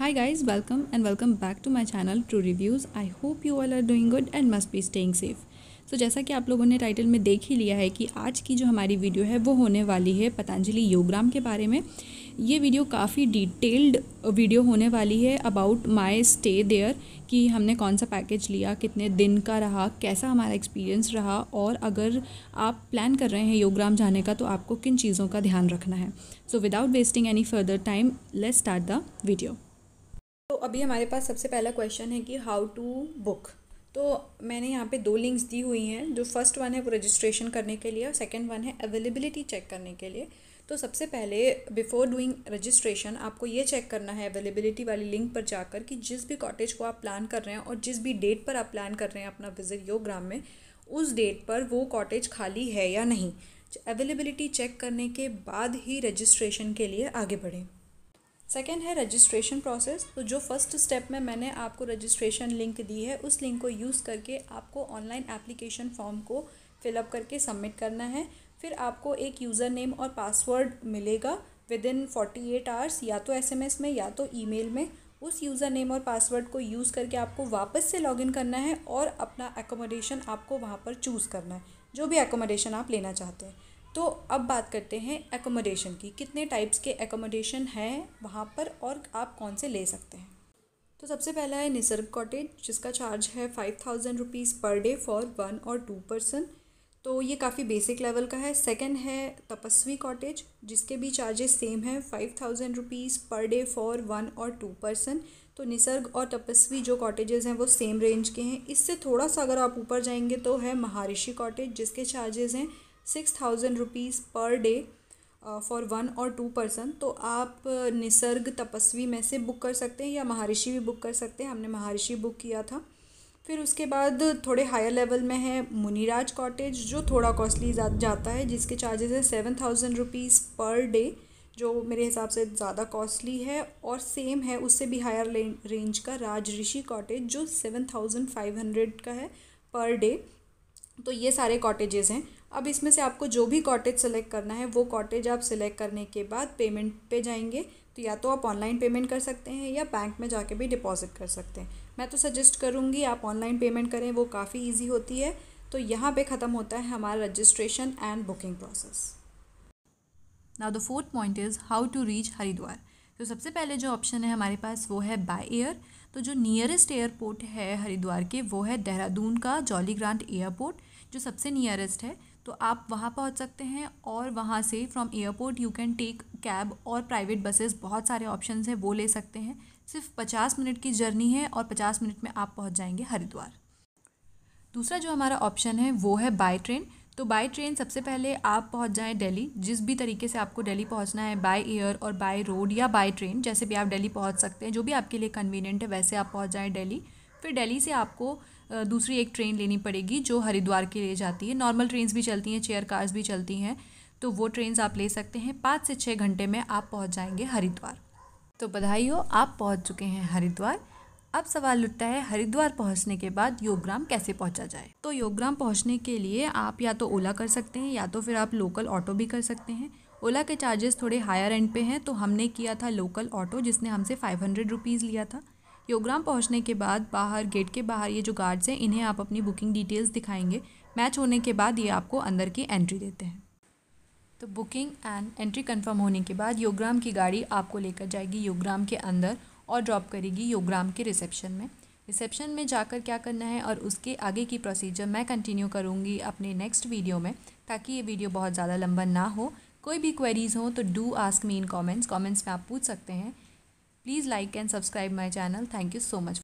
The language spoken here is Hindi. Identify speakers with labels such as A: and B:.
A: Hi guys, welcome and welcome back to my channel True Reviews. I hope you all are doing good and must be staying safe. So so, जैसा कि आप लोगों ने टाइटल में देख ही लिया है कि आज की जो हमारी वीडियो है वो होने वाली है पतंजलि योगराम के बारे में ये वीडियो काफ़ी डिटेल्ड वीडियो होने वाली है अबाउट माई स्टे देयर कि हमने कौन सा पैकेज लिया कितने दिन का रहा कैसा हमारा एक्सपीरियंस रहा और अगर आप प्लान कर रहे हैं योगराम जाने का तो आपको किन चीज़ों का ध्यान रखना है so without wasting any further time let start the video तो अभी हमारे पास सबसे पहला क्वेश्चन है कि हाउ टू बुक तो मैंने यहाँ पे दो लिंक्स दी हुई हैं जो फर्स्ट वन है वो रजिस्ट्रेशन करने के लिए और सेकंड वन है अवेलेबिलिटी चेक करने के लिए तो सबसे पहले बिफोर डूइंग रजिस्ट्रेशन आपको ये चेक करना है अवेलेबिलिटी वाली लिंक पर जाकर कि जिस भी कॉटेज को आप प्लान कर रहे हैं और जिस भी डेट पर आप प्लान कर रहे हैं अपना विजिट योग्राम में उस डेट पर वो कॉटेज खाली है या नहीं अवेलेबिलिटी चेक करने के बाद ही रजिस्ट्रेशन के लिए आगे बढ़ें सेकेंड है रजिस्ट्रेशन प्रोसेस तो जो फर्स्ट स्टेप में मैंने आपको रजिस्ट्रेशन लिंक दी है उस लिंक को यूज़ करके आपको ऑनलाइन एप्लीकेशन फॉर्म को फिलअप करके सबमिट करना है फिर आपको एक यूज़र नेम और पासवर्ड मिलेगा within forty eight hours या तो एस में या तो ईमेल में उस यूज़र नेम और पासवर्ड को यूज़ करके आपको वापस से लॉगिन करना है और अपना एकोमोडेशन आपको वहाँ पर चूज़ करना है जो भी एकोमोडेशन आप लेना चाहते हैं तो अब बात करते हैं एकोमोडेशन की कितने टाइप्स के एकोमोडेशन हैं वहाँ पर और आप कौन से ले सकते हैं तो सबसे पहला है निसर्ग कॉटेज जिसका चार्ज है five thousand rupees per day for one और टू पर्सन तो ये काफ़ी बेसिक लेवल का है सेकंड है तपस्वी कॉटेज जिसके भी चार्जेस सेम हैं five thousand rupees per day for one और टू पर्सन तो निसर्ग और तपस्वी जो कॉटेजेस हैं वो सेम रेंज के हैं इससे थोड़ा सा अगर आप ऊपर जाएंगे तो है महारिषि कॉटेज जिसके चार्जेस हैं six thousand rupees per day for one और टू पर्सन तो आप निसर्ग तपस्वी में से बुक कर सकते हैं या महर्षि भी बुक कर सकते हैं हमने महर्षि बुक किया था फिर उसके बाद थोड़े हायर लेवल में है मुनिराज कॉटेज जो थोड़ा कॉस्टली जाता है जिसके चार्जेस हैं seven thousand rupees per day जो मेरे हिसाब से ज़्यादा कॉस्टली है और सेम है उससे भी हायर रेंज का राज ऋषि कॉटेज जो सेवन थाउजेंड फाइव हंड्रेड का है पर डे तो ये सारे कॉटेजेस हैं अब इसमें से आपको जो भी कॉटेज सेलेक्ट करना है वो कॉटेज आप सिलेक्ट करने के बाद पेमेंट पे जाएंगे तो या तो आप ऑनलाइन पेमेंट कर सकते हैं या बैंक में जाके भी डिपॉजिट कर सकते हैं मैं तो सजेस्ट करूँगी आप ऑनलाइन पेमेंट करें वो काफ़ी ईजी होती है तो यहाँ पे ख़त्म होता है हमारा registration and booking process now the fourth point is how to reach Haridwar तो सबसे पहले जो ऑप्शन है हमारे पास वो है बाय एयर तो जो नियरेस्ट एयरपोर्ट है हरिद्वार के वो है देहरादून का जॉली ग्रांट एयरपोर्ट जो सबसे नियरेस्ट है तो आप वहाँ पहुँच सकते हैं और वहाँ से from airport you can take cab और प्राइवेट बसेस बहुत सारे ऑप्शन हैं वो ले सकते हैं सिर्फ पचास मिनट की जर्नी है और पचास मिनट में आप पहुँच जाएंगे हरिद्वार दूसरा जो हमारा ऑप्शन है वो है बाय ट्रेन तो बाय ट्रेन सबसे पहले आप पहुंच जाएं दिल्ली जिस भी तरीके से आपको दिल्ली पहुंचना है बाय एयर और बाय रोड या बाय ट्रेन जैसे भी आप दिल्ली पहुंच सकते हैं जो भी आपके लिए कन्वीनियंट है वैसे आप पहुंच जाएं दिल्ली फिर दिल्ली से आपको दूसरी एक ट्रेन लेनी पड़ेगी जो हरिद्वार के लिए जाती है नॉर्मल ट्रेन्स भी चलती हैं चेयर कार्स भी चलती हैं तो वो ट्रेन्स आप ले सकते हैं पाँच से छः घंटे में आप पहुँच जाएंगे हरिद्वार तो बधाई हो आप पहुँच चुके हैं हरिद्वार अब सवाल उठता है हरिद्वार पहुंचने के बाद योगग्राम कैसे पहुंचा जाए तो योगग्राम पहुंचने के लिए आप या तो ओला कर सकते हैं या तो फिर आप लोकल ऑटो भी कर सकते हैं ओला के चार्जेस थोड़े हायर एंड पे हैं तो हमने किया था लोकल ऑटो जिसने हमसे फाइव हंड्रेड रुपीज़ लिया था योग्राम पहुंचने के बाद बाहर गेट के बाहर ये जो गार्ड्स हैं इन्हें आप अपनी बुकिंग डिटेल्स दिखाएंगे मैच होने के बाद ये आपको अंदर की एंट्री देते हैं तो बुकिंग एंड एंट्री कंफर्म होने के बाद योग्राम की गाड़ी आपको लेकर जाएगी योग्राम के अंदर और ड्रॉप करेगी योग्राम के रिसेप्शन में रिसेप्शन में जाकर क्या करना है और उसके आगे की प्रोसीजर मैं कंटिन्यू करूँगी अपने नेक्स्ट वीडियो में ताकि ये वीडियो बहुत ज़्यादा लंबा ना हो कोई भी क्वेरीज़ हो तो do ask me in comments comments में आप पूछ सकते हैं Please like and subscribe my channel. Thank you so much.